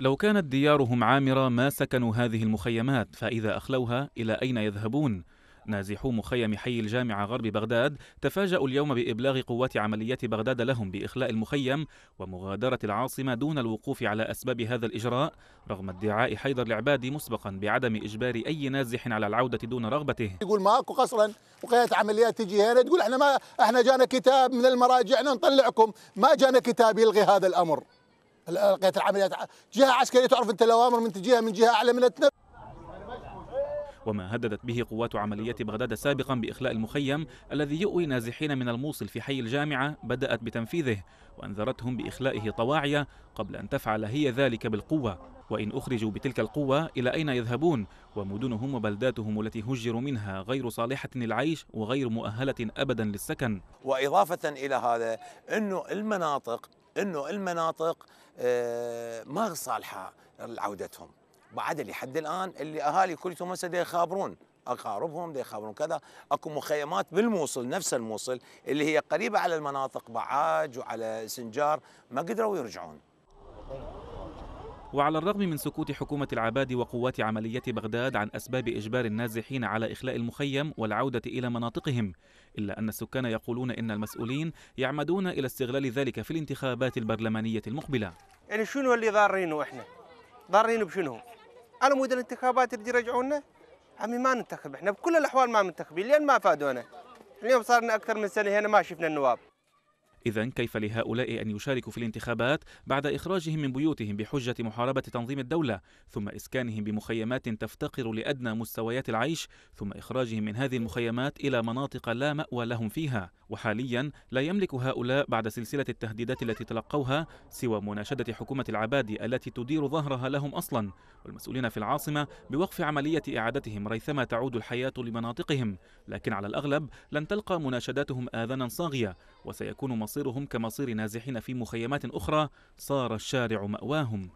لو كانت ديارهم عامرة ما سكنوا هذه المخيمات فإذا أخلوها إلى أين يذهبون؟ نازحو مخيم حي الجامعة غرب بغداد تفاجأوا اليوم بإبلاغ قوات عمليات بغداد لهم بإخلاء المخيم ومغادرة العاصمة دون الوقوف على أسباب هذا الإجراء رغم ادعاء حيدر العبادي مسبقا بعدم إجبار أي نازح على العودة دون رغبته يقول ماكو قصرا وقيادة عمليات تجي هنا تقول احنا ما احنا جانا كتاب من المراجع نطلعكم ما جانا كتاب يلغي هذا الأمر لقيت العمليات جهه عسكريه تعرف انت الاوامر من جهه من جهه اعلى من التنب وما هددت به قوات عمليات بغداد سابقا بإخلاء المخيم الذي يؤوي نازحين من الموصل في حي الجامعة بدأت بتنفيذه وأنذرتهم بإخلائه طواعية قبل أن تفعل هي ذلك بالقوة وإن أخرجوا بتلك القوة إلى أين يذهبون ومدنهم وبلداتهم التي هجروا منها غير صالحة للعيش وغير مؤهلة أبدا للسكن وإضافة إلى هذا أنه المناطق انه المناطق آه، ما صالحه لعودتهم بعد اللي حد الان اللي اهالي كلهم هسه يخابرون اقاربهم يخابرون كذا اكو مخيمات بالموصل نفس الموصل اللي هي قريبه على المناطق بعاج وعلى سنجار ما قدروا يرجعون وعلى الرغم من سكوت حكومة العباد وقوات عملية بغداد عن أسباب إجبار النازحين على إخلاء المخيم والعودة إلى مناطقهم إلا أن السكان يقولون إن المسؤولين يعمدون إلى استغلال ذلك في الانتخابات البرلمانية المقبلة يعني شنو اللي ضارينه إحنا ضارينه بشنو على مود الانتخابات يرجعوا يرجعونا عمي ما ننتخب إحنا بكل الأحوال ما منتخبين لأن ما فادونا اليوم صار لنا أكثر من سنة هنا ما شفنا النواب إذا كيف لهؤلاء أن يشاركوا في الانتخابات بعد إخراجهم من بيوتهم بحجة محاربة تنظيم الدولة، ثم إسكانهم بمخيمات تفتقر لأدنى مستويات العيش، ثم إخراجهم من هذه المخيمات إلى مناطق لا مأوى لهم فيها، وحاليا لا يملك هؤلاء بعد سلسلة التهديدات التي تلقوها سوى مناشدة حكومة العبادي التي تدير ظهرها لهم أصلا، والمسؤولين في العاصمة بوقف عملية إعادتهم ريثما تعود الحياة لمناطقهم، لكن على الأغلب لن تلقى مناشداتهم آذانا صاغية، وسيكون مصيرهم كمصير نازحين في مخيمات أخرى صار الشارع مأواهم